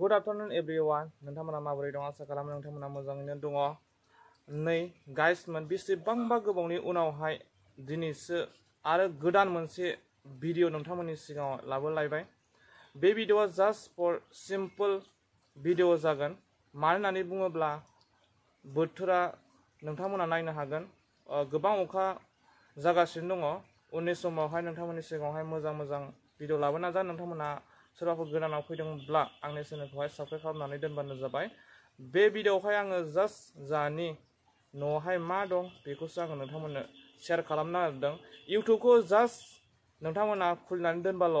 good afternoon every one नोंथांमोना माबोरै दं आसा खालामो नोंथांमोना मोजाङैनो दङ नै गाइसमोन बेसेबांबा गोबावनि उनावहाय आरो गोदान मोनसे भिडिअ नोंथांमोननि लाबोलायबाय बे भिडिअआ जास्ट फर सिम्पोल भिडिअ जागोन मानो होननानै बुङोब्ला बोथोरा नोंथांमोना नायनो हागोन गोबां अखा जागासिनो दङ उननि समावहाय नोंथांमोननि सिगाङावहाय मोजां मोजां भिडिअ लाबोना जा नोंथांमोना सोरबाफोर गोदानाव फैदोंब्ला आंनि चेनेलखौहाय साबस्क्राइब खालामनानै दोनबानो जाबाय बे भिडिअ'आवहाय आङो जास्ट जानि न'आवहाय मा दं बेखौसो आङो नोंथांमोननो शेयार खालामना होदों इउटुबखौ जास्ट नोंथांमोना खुलिनानै दोनबाल'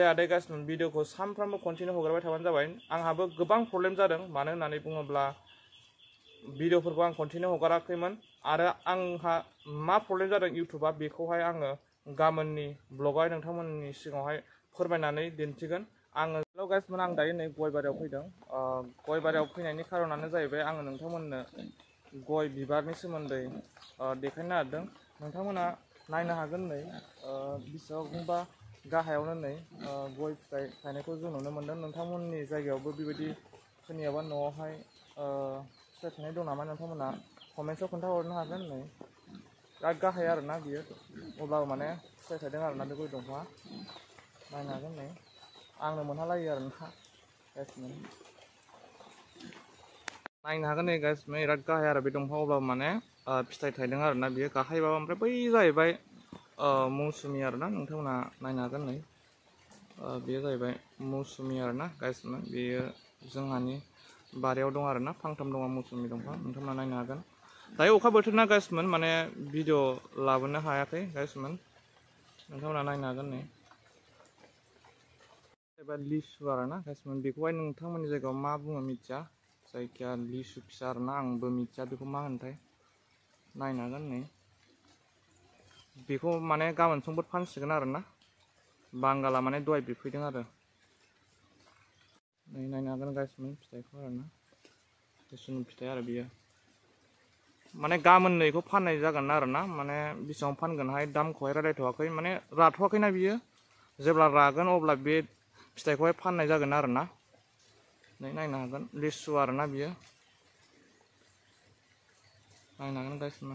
जायादै गासिनो भिडिअ'खौ सानफ्रामबो कन्टिनिउ हगारबाय थाबानो जाबाय आंहाबो गोबां प्रब्लेम जादों मानो होननानै बुङोब्ला भिडिअ'फोरखौ आं कन्टिनिउ हगाराखैमोन आरो आंहा मा प्रब्लेम जादों इउटुबा बेखौहाय आङो गाबोननि ब्लगावहाय नोंथांमोननि सिगाङावहाय फोरमायनानै दिन्थिगोन आङो हेल' गाइसमोन आं दायो नै गयबारियाव फैदों गयबारियाव फैनायनि खारनानो जाहैबाय आङो नोंथांमोननो गय बिबारनि सोमोन्दै देखायनो नागिरदों नोंथांमोना नायनो हागोन नै बेसेबांबा गाहायावनो नै गय फिथाइ थायनायखौ जों नुनो मोन्दों नोंथांमोननि जायगायावबो बेबायदि सोरनियाबा न'आवहाय फिथाइ थायनाय दं नामा नोंथांमोना कमेन्टसआव खोन्थाहरनो हागोन नै दा गाहाय आरोना बियो अब्लाबो माने फिथाइ थायदों आरोना बे गय दंफाङा बायनो हागोन नै आंनो मोनहालायो आरो नायनो हागोन नै गासिबो बिराद गाहाय आरो बे माने फिथाइ थाइदों आरो ना बियो गाहायबाबो ओमफ्राय बै जाहैबाय मौसुमि आरो ना नोंथांमोना नायनो हागोन नै बेयो जाहैबाय मौसुमि आरो ना गासिबो बेयो जोंहानि बारियाव दं आरो ना फांथाम दङ मौसुमि दंफां नोंथांमोना नायनो हागोन दायो अखा बोथोरना गासिमोन माने भिडिअ लाबोनो हायाखै गासिमोन नोंथांमोना नायनो हागोन नै एबा लिसु आरो ना बेखौहाय नोंथांमोननि जायगायाव मा बुङो मिथिया जायखिया लिसु फिसा आरो ना आंबो मिथिया बेखौ मा होनथाय नायनांगोन नै बेखौ माने गाबोन समफोर फानसिगोन आरो ना बांगाला माने दहाय बिफैदों आरो नै नायनो हागोन फिथाइखौ आरो ना फिथाइ आरो बियो माने गाबोन नैखौ फाननाय जागोन आरो माने बेसेबां फानगोनहाय दामखौहाय रायलायथ'वाखै माने राथ'वाखैना बियो जेब्ला रागोन अब्ला बे फिथाइखौहाय फाननाय जागोन आरो ना नै नायनो हागोन लिसु आरो ना बियो नायनो हागोन गासिबो